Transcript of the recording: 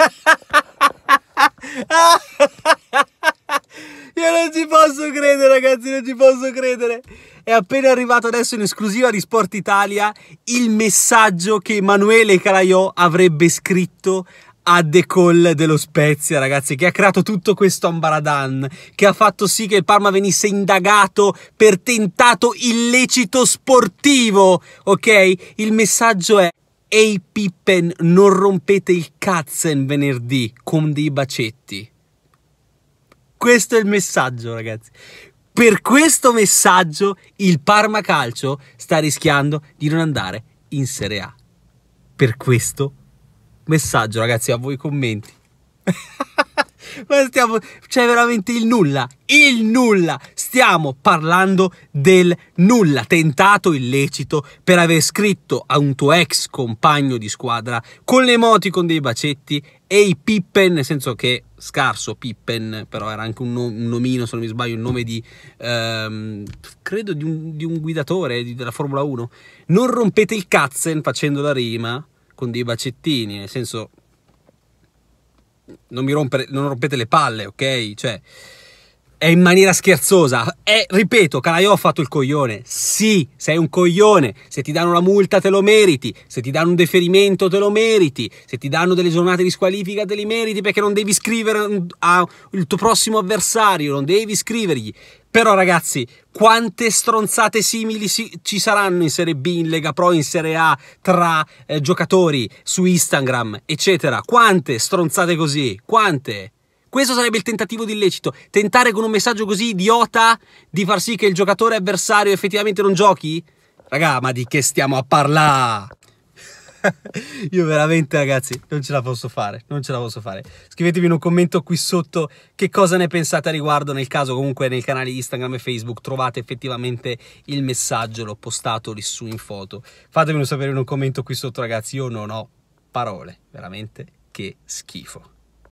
Io non ci posso credere, ragazzi, non ci posso credere. È appena arrivato adesso in esclusiva di Sport Italia il messaggio che Emanuele Calaiò avrebbe scritto a De Col dello Spezia, ragazzi, che ha creato tutto questo ambaradan, che ha fatto sì che il Parma venisse indagato per tentato illecito sportivo, ok? Il messaggio è Ehi Pippen, non rompete il catzen venerdì con dei bacetti. Questo è il messaggio, ragazzi. Per questo messaggio il Parma Calcio sta rischiando di non andare in Serie A. Per questo messaggio, ragazzi, a voi commenti. ma stiamo, c'è veramente il nulla, il nulla. Stiamo parlando del nulla, tentato illecito per aver scritto a un tuo ex compagno di squadra con le moti con dei bacetti e i pippen, nel senso che scarso Pippen, però era anche un, no, un nomino, se non mi sbaglio, il nome di, ehm, credo di un, di un guidatore di, della Formula 1. Non rompete il cazzen facendo la rima con dei bacettini, nel senso non mi rompere, non rompete le palle, ok? Cioè, è in maniera scherzosa. E ripeto, Calaiò ha fatto il coglione. Sì, sei un coglione. Se ti danno una multa te lo meriti. Se ti danno un deferimento te lo meriti. Se ti danno delle giornate di squalifica te li meriti perché non devi scrivere al tuo prossimo avversario, non devi scrivergli. Però ragazzi, quante stronzate simili si ci saranno in Serie B, in Lega Pro, in Serie A, tra eh, giocatori, su Instagram, eccetera. Quante stronzate così? Quante? Questo sarebbe il tentativo di illecito. Tentare con un messaggio così idiota di far sì che il giocatore avversario effettivamente non giochi? Raga, ma di che stiamo a parlare? Io veramente ragazzi non ce la posso fare, non ce la posso fare. Scrivetemi in un commento qui sotto che cosa ne pensate a riguardo, nel caso comunque nel canale Instagram e Facebook trovate effettivamente il messaggio, l'ho postato lì su in foto. Fatemelo sapere in un commento qui sotto ragazzi, io non ho parole, veramente che schifo.